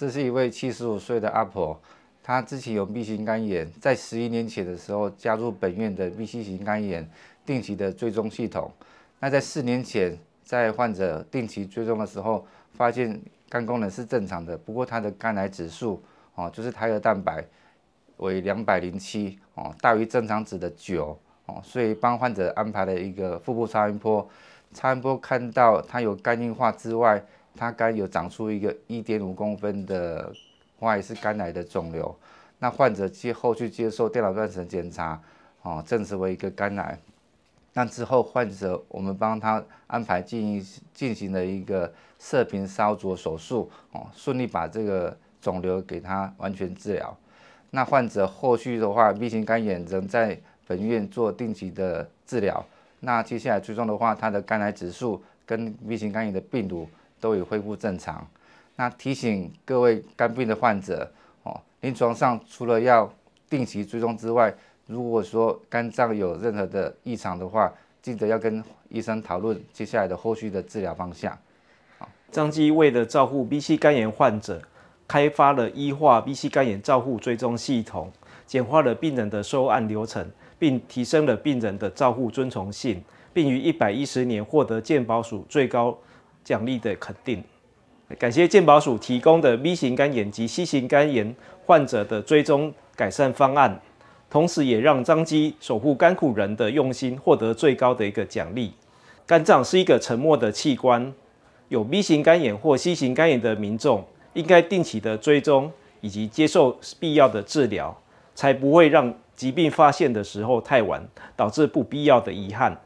这是一位七十五岁的阿婆，她之前有 B 型肝炎，在十一年前的时候加入本院的 B 型肝炎定期的追踪系统。那在四年前，在患者定期追踪的时候，发现肝功能是正常的，不过她的肝癌指数哦，就是胎儿蛋白为两百零七哦，大于正常值的九哦，所以帮患者安排了一个腹部超音波，超音波看到她有肝硬化之外。他肝有长出一个一点五公分的，话是肝癌的肿瘤。那患者接后续接受电脑断层检查，哦，证实为一个肝癌。那之后患者我们帮他安排进行进行了一个射频烧灼手术，哦，顺利把这个肿瘤给他完全治疗。那患者后续的话，B 型肝炎仍在本院做定期的治疗。那接下来追踪的话，他的肝癌指数跟 B 型肝炎的病毒。都已恢复正常。那提醒各位肝病的患者哦，临床上除了要定期追踪之外，如果说肝脏有任何的异常的话，记得要跟医生讨论接下来的后续的治疗方向。张基为了照顾 B 型肝炎患者，开发了医化 B 型肝炎照护追踪系统，简化了病人的收案流程，并提升了病人的照护遵从性，并于一百一十年获得健保署最高。奖励的肯定，感谢健保署提供的 B 型肝炎及 C 型肝炎患者的追踪改善方案，同时也让张基守护肝苦人的用心获得最高的一个奖励。肝脏是一个沉默的器官，有 B 型肝炎或 C 型肝炎的民众，应该定期的追踪以及接受必要的治疗，才不会让疾病发现的时候太晚，导致不必要的遗憾。